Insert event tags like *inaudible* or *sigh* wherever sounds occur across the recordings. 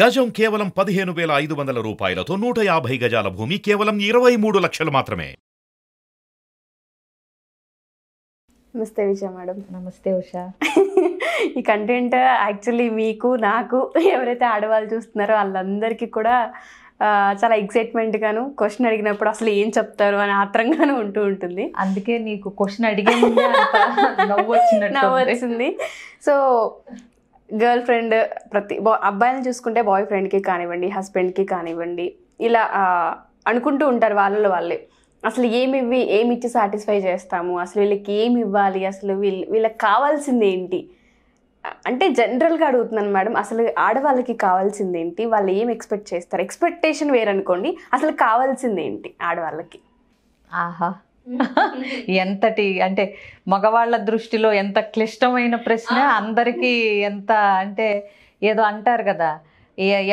గజం కేవలం పదిహేను వేల ఐదు వందల రూపాయలతో నూట యాభై గజాల భూమి కేవలం ఇరవై మూడు లక్షలు మాత్రమే నమస్తే విజయ మేడం నమస్తే ఉషా ఈ కంటెంట్ యాక్చువల్లీ మీకు నాకు ఎవరైతే ఆడవాళ్ళు చూస్తున్నారో వాళ్ళందరికీ కూడా చాలా ఎక్సైట్మెంట్ గాను క్వశ్చన్ అడిగినప్పుడు అసలు ఏం చెప్తారు అని ఆత్రంగాను ఉంటూ ఉంటుంది అందుకే నీకు క్వశ్చన్ అడిగే నవ్వు వచ్చింది సో గర్ల్ ఫ్రెండ్ ప్రతి అబ్బాయిని చూసుకుంటే బాయ్ ఫ్రెండ్కి కానివ్వండి హస్బెండ్కి కానివ్వండి ఇలా అనుకుంటూ ఉంటారు వాళ్ళలో వాళ్ళే అసలు ఏమి ఇవి ఏమి ఇచ్చి సాటిస్ఫై చేస్తాము అసలు వీళ్ళకి ఏమి ఇవ్వాలి అసలు వీళ్ళు వీళ్ళకి కావాల్సింది ఏంటి అంటే జనరల్గా అడుగుతున్నాను మేడం అసలు ఆడవాళ్ళకి కావాల్సింది ఏంటి వాళ్ళు ఏం ఎక్స్పెక్ట్ చేస్తారు ఎక్స్పెక్టేషన్ వేరనుకోండి అసలు కావాల్సింది ఏంటి ఆడవాళ్ళకి ఆహా ఎంతటి అంటే మగవాళ్ళ దృష్టిలో ఎంత క్లిష్టమైన ప్రశ్న అందరికీ ఎంత అంటే ఏదో అంటారు కదా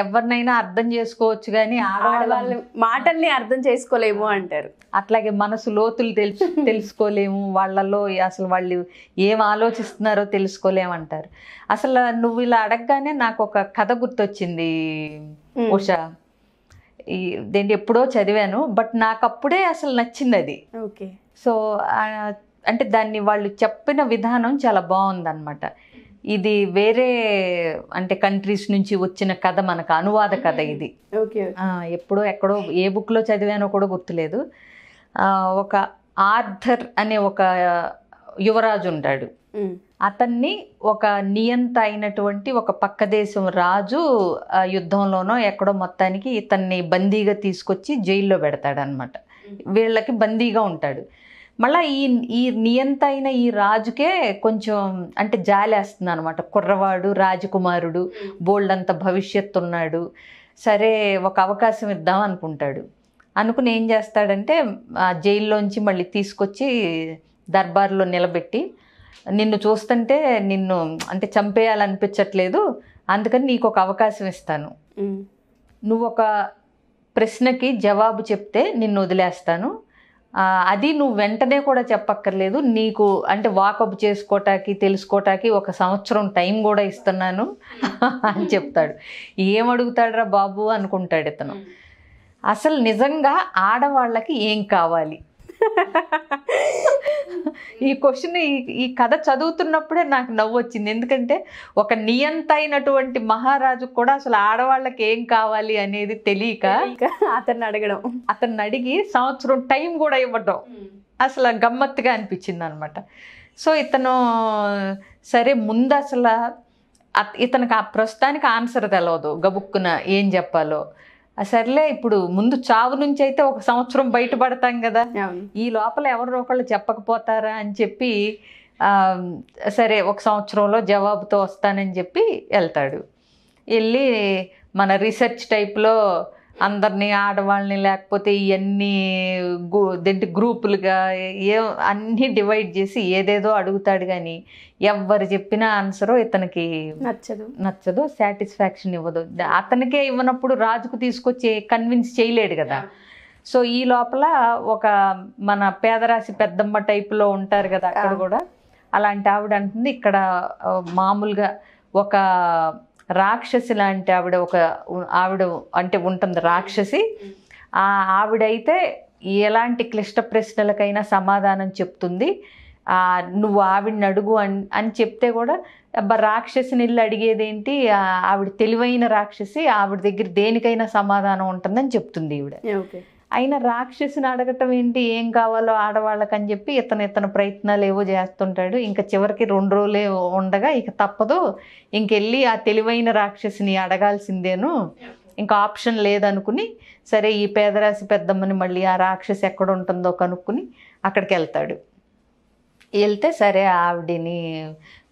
ఎవరినైనా అర్థం చేసుకోవచ్చు కానీ ఆడవాళ్ళు మాటల్ని అర్థం చేసుకోలేము అంటారు అట్లాగే మనసు లోతులు తెలుసు *laughs* తెలుసుకోలేము వాళ్ళలో అసలు వాళ్ళు ఏం ఆలోచిస్తున్నారో తెలుసుకోలేము అంటారు అసలు నువ్వు ఇలా అడగగానే నాకు ఒక కథ గుర్తొచ్చింది ఉషా దేంటి ఎప్పుడో చదివాను బట్ నాకు అప్పుడే అసలు నచ్చింది అది ఓకే సో అంటే దాన్ని వాళ్ళు చెప్పిన విధానం చాలా బాగుందన్నమాట ఇది వేరే అంటే కంట్రీస్ నుంచి వచ్చిన కథ మనకు అనువాద కథ ఇది ఎప్పుడో ఎక్కడో ఏ బుక్లో చదివానో కూడా గుర్తులేదు ఒక ఆర్థర్ అనే ఒక యువరాజు ఉంటాడు అతన్ని ఒక నియంత అయినటువంటి ఒక పక్క దేశం రాజు యుద్ధంలోనో ఎక్కడో మొత్తానికి ఇతన్ని బందీగా తీసుకొచ్చి జైల్లో పెడతాడనమాట వీళ్ళకి బందీగా ఉంటాడు మళ్ళీ ఈ ఈ నియంత అయిన ఈ రాజుకే కొంచెం అంటే జాలేస్తుంది అనమాట కుర్రవాడు రాజకుమారుడు బోల్డ్ అంత భవిష్యత్తు ఉన్నాడు సరే ఒక అవకాశం ఇద్దాం అనుకుంటాడు అనుకుని ఏం చేస్తాడంటే ఆ జైల్లోంచి మళ్ళీ తీసుకొచ్చి దర్బార్లో నిలబెట్టి నిన్ను చూస్తుంటే నిన్ను అంటే చంపేయాలనిపించట్లేదు అందుకని నీకు ఒక అవకాశం ఇస్తాను నువ్వు ఒక ప్రశ్నకి జవాబు చెప్తే నిన్ను వదిలేస్తాను అది నువ్వు వెంటనే కూడా చెప్పక్కర్లేదు నీకు అంటే వాకప్ చేసుకోవటానికి తెలుసుకోవటానికి ఒక సంవత్సరం టైం కూడా ఇస్తున్నాను అని చెప్తాడు ఏం అడుగుతాడరా బాబు అనుకుంటాడు ఇతను అసలు నిజంగా ఆడవాళ్ళకి ఏం కావాలి ఈ క్వశ్చన్ ఈ కథ చదువుతున్నప్పుడే నాకు నవ్వు వచ్చింది ఎందుకంటే ఒక నియంత అయినటువంటి మహారాజు కూడా అసలు ఆడవాళ్ళకి ఏం కావాలి అనేది తెలియక అతన్ని అడగడం అతన్ని అడిగి సంవత్సరం టైం కూడా ఇవ్వడం అసలు గమ్మత్తుగా అనిపించింది అనమాట సో ఇతను సరే ముందు అసలు ఇతనికి ఆ ప్రస్తుతానికి ఆన్సర్ తెలవదు గబుక్కున ఏం చెప్పాలో సర్లే ఇప్పుడు ముందు చావు నుంచి అయితే ఒక సంవత్సరం బయటపడతాం కదా ఈ లోపల ఎవరో ఒకళ్ళు చెప్పకపోతారా అని చెప్పి సరే ఒక సంవత్సరంలో జవాబుతో వస్తానని చెప్పి వెళ్తాడు వెళ్ళి మన రీసెర్చ్ టైప్లో అందరినీ ఆడవాళ్ళని లేకపోతే ఇవన్నీ దేంటి గ్రూపులుగా ఏ అన్నీ డివైడ్ చేసి ఏదేదో అడుగుతాడు కానీ ఎవరు చెప్పిన ఆన్సరో ఇతనికి నచ్చదు నచ్చదు సాటిస్ఫాక్షన్ ఇవ్వదు అతనికే ఇవ్వనప్పుడు రాజుకు తీసుకొచ్చి కన్విన్స్ చేయలేడు కదా సో ఈ లోపల ఒక మన పేదరాశి పెద్దమ్మ టైపులో ఉంటారు కదా అక్కడ కూడా అలాంటి ఆవిడ అంటుంది ఇక్కడ మామూలుగా ఒక రాక్షసి లాంటి ఆవిడ ఒక ఆవిడ అంటే ఉంటుంది రాక్షసి ఆ ఆవిడైతే ఎలాంటి క్లిష్ట ప్రశ్నలకైనా సమాధానం చెప్తుంది నువ్వు ఆవిడని అడుగు అని అని చెప్తే కూడా అబ్బా రాక్షసిని ఇల్లు అడిగేదేంటి ఆవిడ తెలివైన రాక్షసి ఆవిడ దగ్గర దేనికైనా సమాధానం ఉంటుందని చెప్తుంది ఈవిడ అయినా రాక్షసుని అడగటం ఏంటి ఏం కావాలో ఆడవాళ్ళకి అని చెప్పి ఇతను ఇతను ప్రయత్నాలు ఏవో చేస్తుంటాడు ఇంకా చివరికి రెండు రోజులే ఉండగా ఇక తప్పదు ఇంకెళ్ళి ఆ తెలివైన రాక్షసుని అడగాల్సిందేను ఇంకా ఆప్షన్ లేదనుకుని సరే ఈ పేదరాశి పెద్దమ్మని మళ్ళీ ఆ రాక్షసి ఎక్కడ ఉంటుందో కనుక్కుని అక్కడికి వెళ్తాడు వెళ్తే సరే ఆవిడని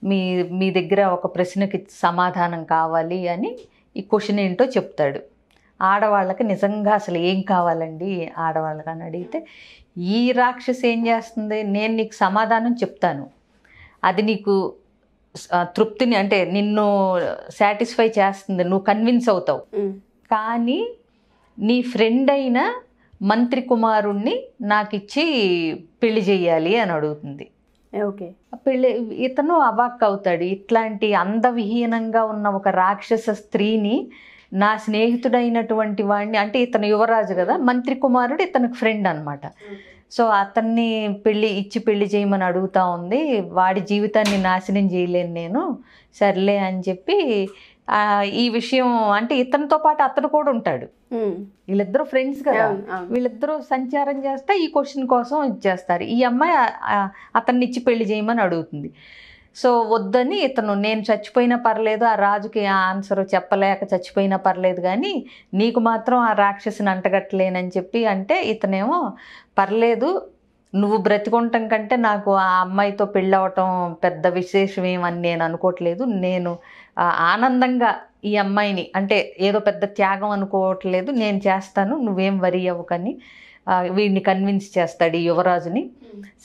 మీ మీ దగ్గర ఒక ప్రశ్నకి సమాధానం కావాలి అని ఈ క్వశ్చన్ ఏంటో చెప్తాడు ఆడవాళ్ళకి నిజంగా అసలు ఏం కావాలండి ఆడవాళ్ళకి అని అడిగితే ఈ రాక్షసి ఏం చేస్తుంది నేను నీకు సమాధానం చెప్తాను అది నీకు తృప్తిని అంటే నిన్ను సాటిస్ఫై చేస్తుంది నువ్వు కన్విన్స్ అవుతావు కానీ నీ ఫ్రెండ్ అయిన మంత్రి కుమారుణ్ణి నాకు ఇచ్చి పెళ్లి చేయాలి అని అడుగుతుంది ఓకే పెళ్ళి ఇతను అవాక్ అవుతాడు ఇట్లాంటి అందవిహీనంగా ఉన్న ఒక రాక్షస స్త్రీని నా స్నేహితుడైనటువంటి వాడిని అంటే ఇతను యువరాజు కదా మంత్రి కుమారుడు ఇతనికి ఫ్రెండ్ అనమాట సో అతన్ని పెళ్ళి ఇచ్చి పెళ్లి చేయమని అడుగుతా ఉంది వాడి జీవితాన్ని నాశనం చేయలేను నేను సర్లే అని చెప్పి ఈ విషయం అంటే ఇతనితో పాటు అతను కూడా ఉంటాడు వీళ్ళిద్దరూ ఫ్రెండ్స్ కదా వీళ్ళిద్దరూ సంచారం చేస్తే ఈ క్వశ్చన్ కోసం ఇచ్చేస్తారు ఈ అమ్మాయి అతన్ని ఇచ్చి పెళ్లి చేయమని అడుగుతుంది సో వద్దని ఇతను నేను చచ్చిపోయినా పర్లేదు ఆ రాజుకి ఆ ఆన్సర్ చెప్పలేక చచ్చిపోయినా పర్లేదు కానీ నీకు మాత్రం ఆ రాక్షసిని అంటగట్టలేనని చెప్పి అంటే ఇతనేమో పర్లేదు నువ్వు బ్రతికుంటం కంటే నాకు ఆ అమ్మాయితో పెళ్ళవటం పెద్ద విశేషమేమని నేను అనుకోవట్లేదు నేను ఆనందంగా ఈ అమ్మాయిని అంటే ఏదో పెద్ద త్యాగం అనుకోవట్లేదు నేను చేస్తాను నువ్వేం వరి అవ్వకని వీడిని కన్విన్స్ చేస్తాడు యువరాజుని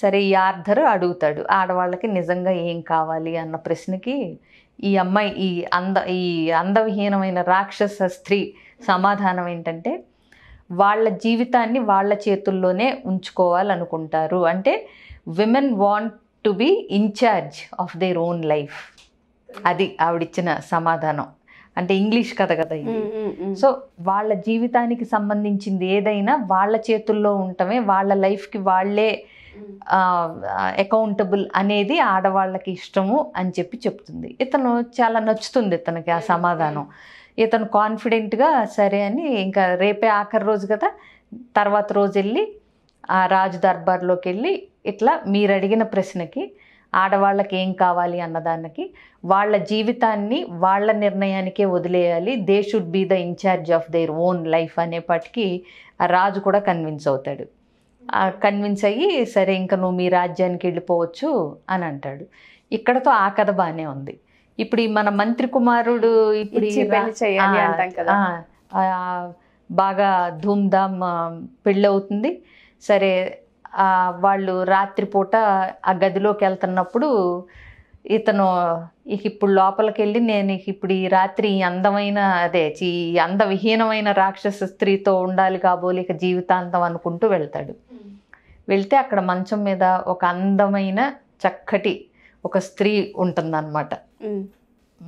సరే ఈ ఆర్థర్ అడుగుతాడు ఆడవాళ్ళకి నిజంగా ఏం కావాలి అన్న ప్రశ్నకి ఈ అమ్మాయి ఈ అంద ఈ అందవిహీనమైన రాక్షస స్త్రీ సమాధానం ఏంటంటే వాళ్ళ జీవితాన్ని వాళ్ళ చేతుల్లోనే ఉంచుకోవాలనుకుంటారు అంటే women want to be incharge of their own life అది ఆవిడిచ్చిన సమాధానం అంటే ఇంగ్లీష్ కథ కదా ఇది సో వాళ్ళ జీవితానికి సంబంధించింది ఏదైనా వాళ్ళ చేతుల్లో ఉండటమే వాళ్ళ లైఫ్కి వాళ్ళే అకౌంటబుల్ అనేది ఆడవాళ్ళకి ఇష్టము అని చెప్పి చెప్తుంది ఇతను చాలా నచ్చుతుంది ఇతనికి ఆ సమాధానం ఇతను కాన్ఫిడెంట్గా సరే అని ఇంకా రేపే ఆఖరి రోజు కదా తర్వాత రోజు వెళ్ళి ఆ రాజు దర్బార్లోకి వెళ్ళి ఇట్లా మీరు అడిగిన ప్రశ్నకి ఆడవాళ్ళకి ఏం కావాలి అన్నదానికి వాళ్ళ జీవితాన్ని వాళ్ళ నిర్ణయానికే వదిలేయాలి they should be the incharge of their own life అనేపాటికి రాజు కూడా కన్విన్స్ అవుతాడు కన్విన్స్ అయ్యి సరే ఇంకా నువ్వు మీ రాజ్యానికి వెళ్ళిపోవచ్చు అని అంటాడు ఇక్కడతో ఆ కథ బాగానే ఉంది ఇప్పుడు మన మంత్రి కుమారుడు ఇప్పుడు బాగా ధూమ్ధామ్ పెళ్ళి అవుతుంది సరే వాళ్ళు రాత్రిపూట ఆ గదిలోకి వెళ్తున్నప్పుడు ఇతను ఇక ఇప్పుడు లోపలికి వెళ్ళి నేను ఇప్పుడు ఈ రాత్రి ఈ అందమైన అదే ఈ అందవిహీనమైన రాక్షస స్త్రీతో ఉండాలి కాబోలు ఇక జీవితాంతం అనుకుంటూ వెళ్తాడు వెళ్తే అక్కడ మంచం మీద ఒక అందమైన చక్కటి ఒక స్త్రీ ఉంటుందన్నమాట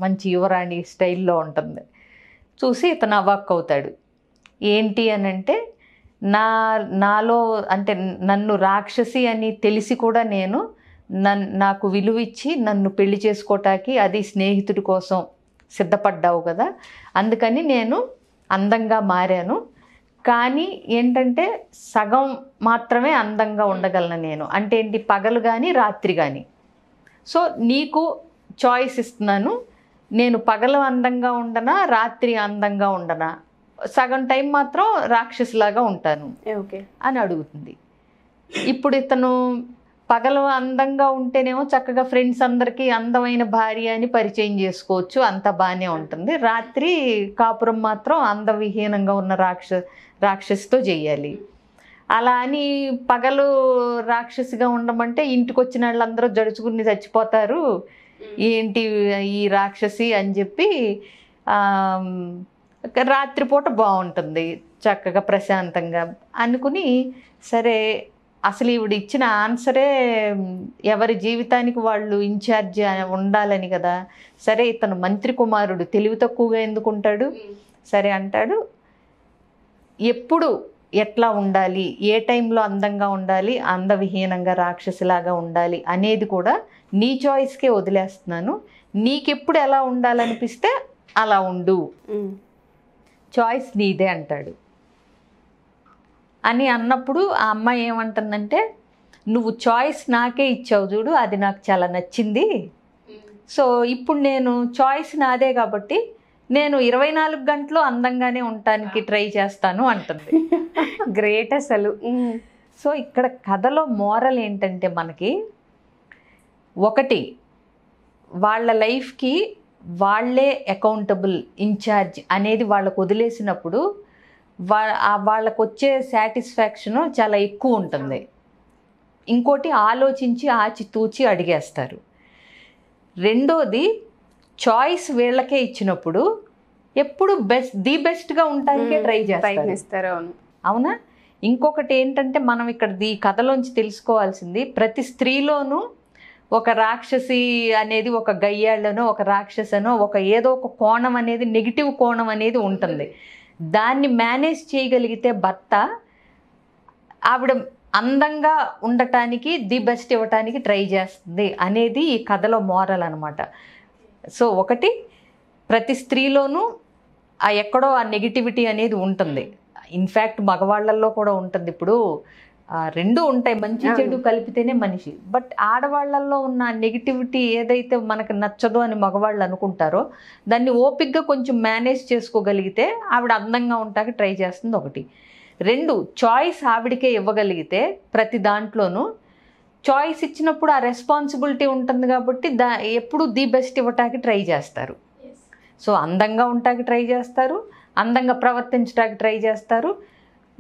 మంచి యువరాణి స్టైల్లో ఉంటుంది చూసి ఇతను అవాక్ అవుతాడు ఏంటి అని అంటే నా నాలో అంటే నన్ను రాక్షసి అని తెలిసి కూడా నేను నన్ నాకు విలువిచ్చి నన్ను పెళ్లి చేసుకోవటానికి అది స్నేహితుడి కోసం సిద్ధపడ్డావు కదా అందుకని నేను అందంగా మారాను కానీ ఏంటంటే సగం మాత్రమే అందంగా ఉండగలను నేను అంటే ఏంటి పగలు కానీ రాత్రి కానీ సో నీకు చాయిస్ ఇస్తున్నాను నేను పగలు అందంగా ఉండనా రాత్రి అందంగా ఉండనా సగం టైం మాత్రం రాక్షసులాగా ఉంటాను అని అడుగుతుంది ఇప్పుడు ఇతను పగలు అందంగా ఉంటేనేమో చక్కగా ఫ్రెండ్స్ అందరికీ అందమైన భార్య అని పరిచయం చేసుకోవచ్చు అంత బాగానే ఉంటుంది రాత్రి కాపురం మాత్రం అందవిహీనంగా ఉన్న రాక్ష రాక్షసితో చేయాలి అలా అని పగలు రాక్షసిగా ఉండమంటే ఇంటికి వచ్చిన వాళ్ళందరూ జడుచుకుని చచ్చిపోతారు ఏంటి ఈ రాక్షసి అని చెప్పి రాత్రిపూట బాగుంటుంది చక్కగా ప్రశాంతంగా అనుకుని సరే అసలు ఈవిడ ఇచ్చిన ఆన్సరే ఎవరి జీవితానికి వాళ్ళు ఇన్ఛార్జి ఉండాలని కదా సరే ఇతను మంత్రి కుమారుడు తెలివి తక్కువగా ఎందుకుంటాడు సరే అంటాడు ఎప్పుడు ఎట్లా ఉండాలి ఏ టైంలో అందంగా ఉండాలి అందవిహీనంగా రాక్షసిలాగా ఉండాలి అనేది కూడా నీ చాయిస్కే వదిలేస్తున్నాను నీకెప్పుడు ఎలా ఉండాలనిపిస్తే అలా ఉండు చాయిస్ నీదే అంటాడు అని అన్నప్పుడు ఆ అమ్మాయి ఏమంటుందంటే నువ్వు చాయిస్ నాకే ఇచ్చావు చూడు అది నాకు చాలా నచ్చింది సో ఇప్పుడు నేను చాయిస్ నాదే కాబట్టి నేను ఇరవై నాలుగు గంటలు అందంగానే ఉండటానికి ట్రై చేస్తాను అంటుంది *laughs* గ్రేట్ అసలు సో ఇక్కడ కథలో మోరల్ ఏంటంటే మనకి ఒకటి వాళ్ళ లైఫ్కి వాళ్ళే అకౌంటబుల్ ఇన్ఛార్జ్ అనేది వాళ్ళకు వదిలేసినప్పుడు వా వాళ్ళకు వచ్చే సాటిస్ఫాక్షను చాలా ఎక్కువ ఉంటుంది ఇంకోటి ఆలోచించి ఆచితూచి అడిగేస్తారు రెండోది చాయిస్ వీళ్ళకే ఇచ్చినప్పుడు ఎప్పుడు బెస్ట్ ది బెస్ట్గా ఉండడానికే ట్రై చేస్తారు అవునా ఇంకొకటి ఏంటంటే మనం ఇక్కడ ఈ కథలోంచి తెలుసుకోవాల్సింది ప్రతి స్త్రీలోనూ ఒక రాక్షసి అనేది ఒక గయ్యాళ్ళనో ఒక రాక్షసనో ఒక ఏదో ఒక కోణం అనేది నెగిటివ్ కోణం అనేది ఉంటుంది దాన్ని మేనేజ్ చేయగలిగితే భర్త ఆవిడ అందంగా ఉండటానికి ది బెస్ట్ ఇవ్వటానికి ట్రై చేస్తుంది అనేది ఈ కథలో మోరల్ అనమాట సో ఒకటి ప్రతి స్త్రీలోనూ ఆ ఎక్కడో ఆ నెగిటివిటీ అనేది ఉంటుంది ఇన్ఫ్యాక్ట్ మగవాళ్ళల్లో కూడా ఉంటుంది ఇప్పుడు రెండు ఉంటాయి మంచి చెడు కలిపితేనే మనిషి బట్ ఆడవాళ్లలో ఉన్న నెగిటివిటీ ఏదైతే మనకు నచ్చదు అని మగవాళ్ళు అనుకుంటారో దాన్ని ఓపిక్గా కొంచెం మేనేజ్ చేసుకోగలిగితే ఆవిడ అందంగా ఉంటాక ట్రై చేస్తుంది ఒకటి రెండు చాయిస్ ఆవిడకే ఇవ్వగలిగితే ప్రతి దాంట్లోనూ చాయిస్ ఇచ్చినప్పుడు ఆ రెస్పాన్సిబిలిటీ ఉంటుంది కాబట్టి దా ఎప్పుడు ది బెస్ట్ ఇవ్వటానికి ట్రై చేస్తారు సో అందంగా ఉండటానికి ట్రై చేస్తారు అందంగా ప్రవర్తించడానికి ట్రై చేస్తారు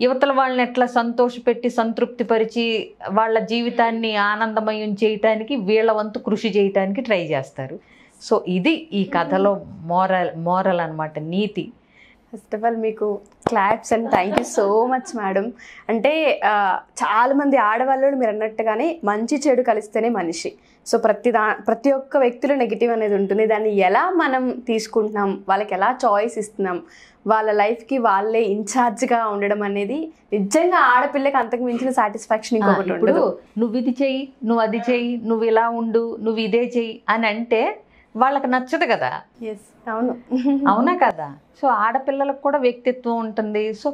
యువతల వాళ్ళని ఎట్లా సంతోషపెట్టి సంతృప్తిపరిచి వాళ్ళ జీవితాన్ని ఆనందమయం చేయటానికి వీళ్ళ వంతు కృషి చేయటానికి ట్రై చేస్తారు సో ఇది ఈ కథలో మోరల్ మోరల్ అనమాట నీతి ఫస్ట్ ఆఫ్ ఆల్ మీకు claps and thank you so much madam అంటే చాలామంది ఆడవాళ్ళు మీరు అన్నట్టుగానే మంచి చెడు కలిస్తేనే మనిషి సో ప్రతి దా ప్రతి ఒక్క వ్యక్తిలో నెగిటివ్ అనేది ఉంటుంది దాన్ని ఎలా మనం తీసుకుంటున్నాం వాళ్ళకి ఎలా చాయిస్ ఇస్తున్నాం వాళ్ళ లైఫ్కి వాళ్ళే ఇన్ఛార్జ్గా ఉండడం అనేది నిజంగా ఆడపిల్లకి అంతకు మించిన సాటిస్ఫాక్షన్ ఇంకొకటి ఉండదు నువ్వు ఇది చెయ్యి నువ్వు అది చెయ్యి నువ్వు ఇలా ఉండు నువ్వు ఇదే చెయ్యి అని అంటే వాళ్ళకి నచ్చదు కదా అవును అవునా కదా సో ఆడపిల్లలకు కూడా వ్యక్తిత్వం ఉంటుంది సో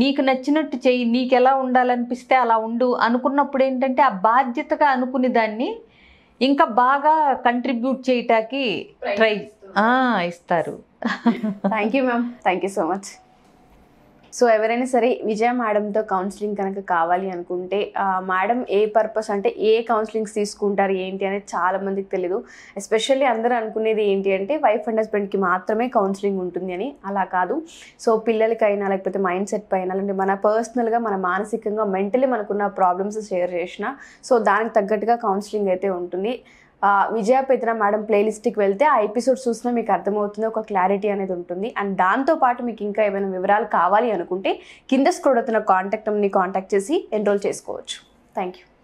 నీకు నచ్చినట్టు చెయ్యి నీకు ఎలా ఉండాలనిపిస్తే అలా ఉండు అనుకున్నప్పుడు ఏంటంటే ఆ బాధ్యతగా అనుకునే దాన్ని ఇంకా బాగా కంట్రిబ్యూట్ చేయటానికి ట్రై ఇస్తారు thank you ma'am thank you so much so ఎవరైనా సరే విజయ మేడంతో కౌన్సిలింగ్ కనుక కావాలి అనుకుంటే మేడం ఏ పర్పస్ అంటే ఏ కౌన్సిలింగ్స్ తీసుకుంటారు ఏంటి అనేది చాలా మందికి తెలియదు ఎస్పెషల్లీ అందరూ అనుకునేది ఏంటి అంటే వైఫ్ అండ్ హస్బెండ్కి మాత్రమే కౌన్సిలింగ్ ఉంటుంది అని అలా కాదు సో పిల్లలకైనా లేకపోతే మైండ్ సెట్ పైన అలాంటి మన పర్సనల్గా మన మానసికంగా మెంటలీ మనకున్న ప్రాబ్లమ్స్ షేర్ చేసిన సో దానికి తగ్గట్టుగా కౌన్సిలింగ్ అయితే ఉంటుంది విజయపేత్ర మేడం ప్లేలిస్ట్కి వెళ్తే ఆ ఎపిసోడ్ చూసినా మీకు అర్థమవుతుంది ఒక క్లారిటీ అనేది ఉంటుంది అండ్ దాంతోపాటు మీకు ఇంకా ఏమైనా వివరాలు కావాలి అనుకుంటే కింద స్క్రోడ్ అవుతున్న కాంటాక్ట్ని కాంటాక్ట్ చేసి ఎన్రోల్ చేసుకోవచ్చు థ్యాంక్ యూ